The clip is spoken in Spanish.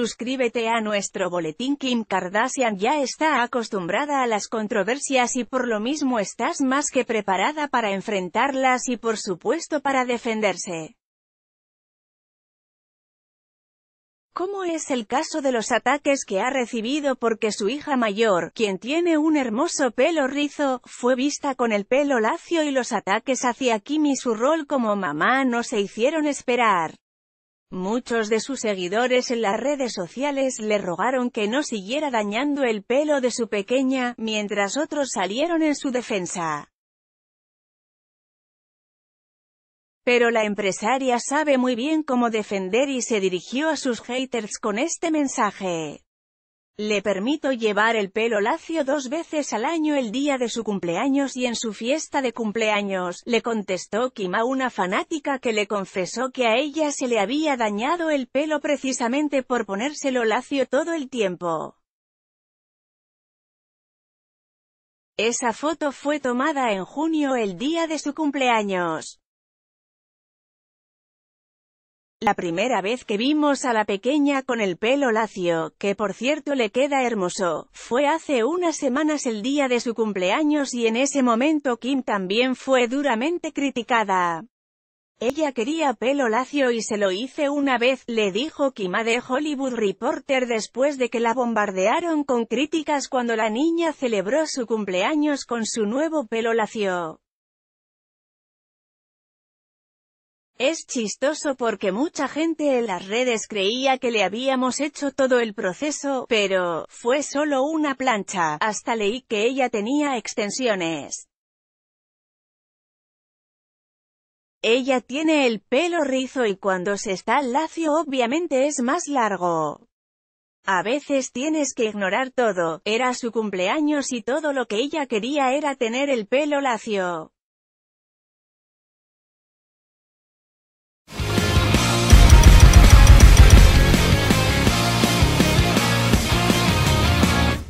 Suscríbete a nuestro boletín Kim Kardashian ya está acostumbrada a las controversias y por lo mismo estás más que preparada para enfrentarlas y por supuesto para defenderse. ¿Cómo es el caso de los ataques que ha recibido porque su hija mayor, quien tiene un hermoso pelo rizo, fue vista con el pelo lacio y los ataques hacia Kim y su rol como mamá no se hicieron esperar. Muchos de sus seguidores en las redes sociales le rogaron que no siguiera dañando el pelo de su pequeña, mientras otros salieron en su defensa. Pero la empresaria sabe muy bien cómo defender y se dirigió a sus haters con este mensaje. Le permito llevar el pelo lacio dos veces al año el día de su cumpleaños y en su fiesta de cumpleaños, le contestó Kim una fanática que le confesó que a ella se le había dañado el pelo precisamente por ponérselo lacio todo el tiempo. Esa foto fue tomada en junio el día de su cumpleaños. La primera vez que vimos a la pequeña con el pelo lacio, que por cierto le queda hermoso, fue hace unas semanas el día de su cumpleaños y en ese momento Kim también fue duramente criticada. Ella quería pelo lacio y se lo hice una vez, le dijo Kim a The Hollywood Reporter después de que la bombardearon con críticas cuando la niña celebró su cumpleaños con su nuevo pelo lacio. Es chistoso porque mucha gente en las redes creía que le habíamos hecho todo el proceso, pero, fue solo una plancha, hasta leí que ella tenía extensiones. Ella tiene el pelo rizo y cuando se está lacio obviamente es más largo. A veces tienes que ignorar todo, era su cumpleaños y todo lo que ella quería era tener el pelo lacio.